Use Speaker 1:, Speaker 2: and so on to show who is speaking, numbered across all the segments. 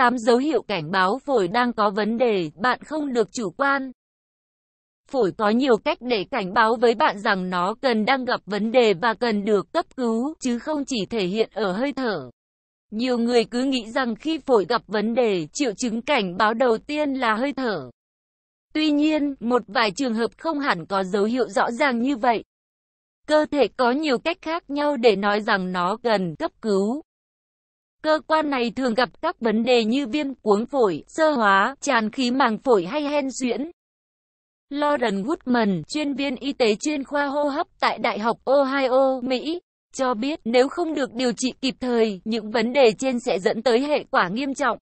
Speaker 1: 8 dấu hiệu cảnh báo phổi đang có vấn đề, bạn không được chủ quan. Phổi có nhiều cách để cảnh báo với bạn rằng nó cần đang gặp vấn đề và cần được cấp cứu, chứ không chỉ thể hiện ở hơi thở. Nhiều người cứ nghĩ rằng khi phổi gặp vấn đề, triệu chứng cảnh báo đầu tiên là hơi thở. Tuy nhiên, một vài trường hợp không hẳn có dấu hiệu rõ ràng như vậy. Cơ thể có nhiều cách khác nhau để nói rằng nó cần cấp cứu. Cơ quan này thường gặp các vấn đề như viêm cuống phổi, sơ hóa, tràn khí màng phổi hay hen suyễn. Lauren Woodman, chuyên viên y tế chuyên khoa hô hấp tại Đại học Ohio, Mỹ, cho biết nếu không được điều trị kịp thời, những vấn đề trên sẽ dẫn tới hệ quả nghiêm trọng.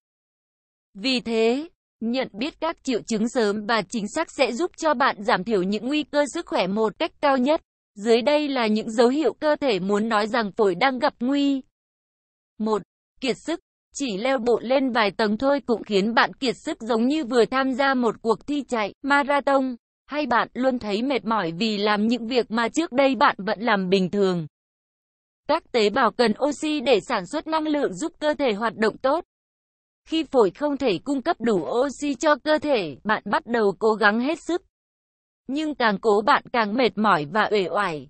Speaker 1: Vì thế, nhận biết các triệu chứng sớm và chính xác sẽ giúp cho bạn giảm thiểu những nguy cơ sức khỏe một cách cao nhất. Dưới đây là những dấu hiệu cơ thể muốn nói rằng phổi đang gặp nguy. 1 kiệt sức. Chỉ leo bộ lên vài tầng thôi cũng khiến bạn kiệt sức giống như vừa tham gia một cuộc thi chạy, marathon, hay bạn luôn thấy mệt mỏi vì làm những việc mà trước đây bạn vẫn làm bình thường. Các tế bào cần oxy để sản xuất năng lượng giúp cơ thể hoạt động tốt. Khi phổi không thể cung cấp đủ oxy cho cơ thể, bạn bắt đầu cố gắng hết sức. Nhưng càng cố bạn càng mệt mỏi và uể oải.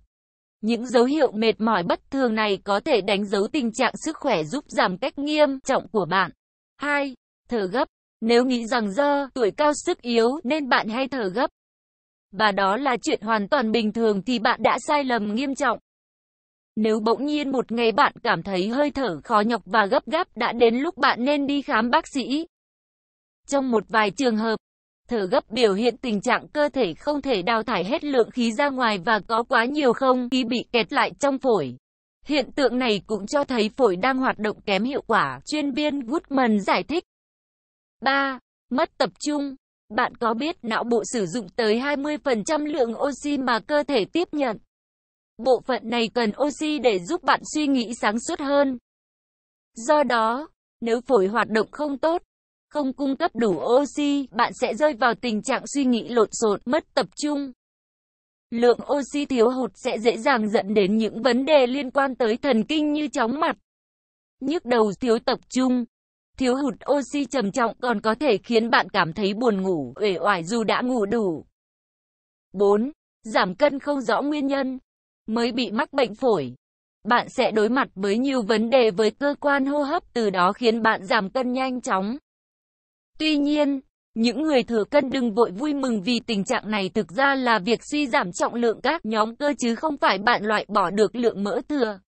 Speaker 1: Những dấu hiệu mệt mỏi bất thường này có thể đánh dấu tình trạng sức khỏe giúp giảm cách nghiêm trọng của bạn. 2. Thở gấp. Nếu nghĩ rằng do tuổi cao sức yếu nên bạn hay thở gấp, và đó là chuyện hoàn toàn bình thường thì bạn đã sai lầm nghiêm trọng. Nếu bỗng nhiên một ngày bạn cảm thấy hơi thở khó nhọc và gấp gáp đã đến lúc bạn nên đi khám bác sĩ. Trong một vài trường hợp, thở gấp biểu hiện tình trạng cơ thể không thể đào thải hết lượng khí ra ngoài và có quá nhiều không khí bị kẹt lại trong phổi. Hiện tượng này cũng cho thấy phổi đang hoạt động kém hiệu quả, chuyên viên Goodman giải thích. 3. Mất tập trung Bạn có biết não bộ sử dụng tới 20% lượng oxy mà cơ thể tiếp nhận? Bộ phận này cần oxy để giúp bạn suy nghĩ sáng suốt hơn. Do đó, nếu phổi hoạt động không tốt, không cung cấp đủ oxy, bạn sẽ rơi vào tình trạng suy nghĩ lộn xộn, mất tập trung. Lượng oxy thiếu hụt sẽ dễ dàng dẫn đến những vấn đề liên quan tới thần kinh như chóng mặt, nhức đầu, thiếu tập trung. Thiếu hụt oxy trầm trọng còn có thể khiến bạn cảm thấy buồn ngủ, uể oải dù đã ngủ đủ. 4. Giảm cân không rõ nguyên nhân mới bị mắc bệnh phổi bạn sẽ đối mặt với nhiều vấn đề với cơ quan hô hấp từ đó khiến bạn giảm cân nhanh chóng. Tuy nhiên, những người thừa cân đừng vội vui mừng vì tình trạng này thực ra là việc suy giảm trọng lượng các nhóm cơ chứ không phải bạn loại bỏ được lượng mỡ thừa.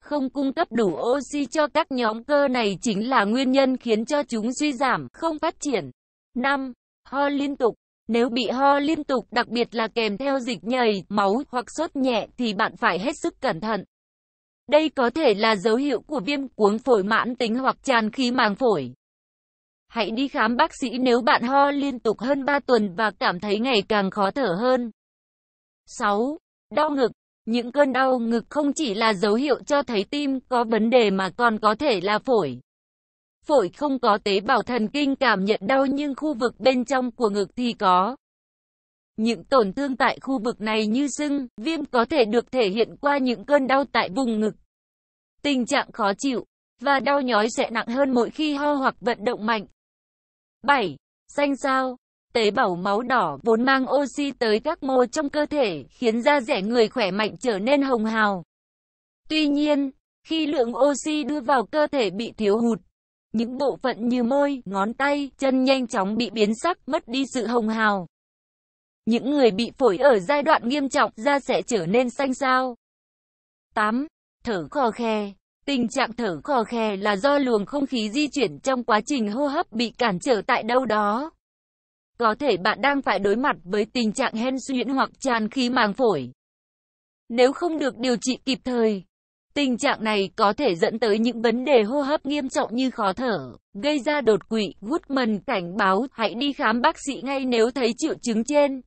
Speaker 1: Không cung cấp đủ oxy cho các nhóm cơ này chính là nguyên nhân khiến cho chúng suy giảm, không phát triển. 5. Ho liên tục Nếu bị ho liên tục đặc biệt là kèm theo dịch nhầy, máu hoặc sốt nhẹ thì bạn phải hết sức cẩn thận. Đây có thể là dấu hiệu của viêm cuống phổi mãn tính hoặc tràn khí màng phổi. Hãy đi khám bác sĩ nếu bạn ho liên tục hơn 3 tuần và cảm thấy ngày càng khó thở hơn. 6. Đau ngực những cơn đau ngực không chỉ là dấu hiệu cho thấy tim có vấn đề mà còn có thể là phổi. Phổi không có tế bào thần kinh cảm nhận đau nhưng khu vực bên trong của ngực thì có. Những tổn thương tại khu vực này như sưng, viêm có thể được thể hiện qua những cơn đau tại vùng ngực. Tình trạng khó chịu và đau nhói sẽ nặng hơn mỗi khi ho hoặc vận động mạnh. 7. Xanh sao Tế bào máu đỏ vốn mang oxy tới các mô trong cơ thể, khiến da rẻ người khỏe mạnh trở nên hồng hào. Tuy nhiên, khi lượng oxy đưa vào cơ thể bị thiếu hụt, những bộ phận như môi, ngón tay, chân nhanh chóng bị biến sắc, mất đi sự hồng hào. Những người bị phổi ở giai đoạn nghiêm trọng, da sẽ trở nên xanh xao. 8. Thở khò khe Tình trạng thở khò khè là do luồng không khí di chuyển trong quá trình hô hấp bị cản trở tại đâu đó. Có thể bạn đang phải đối mặt với tình trạng hen suyễn hoặc tràn khí màng phổi. Nếu không được điều trị kịp thời, tình trạng này có thể dẫn tới những vấn đề hô hấp nghiêm trọng như khó thở, gây ra đột quỵ. Goodman cảnh báo hãy đi khám bác sĩ ngay nếu thấy triệu chứng trên.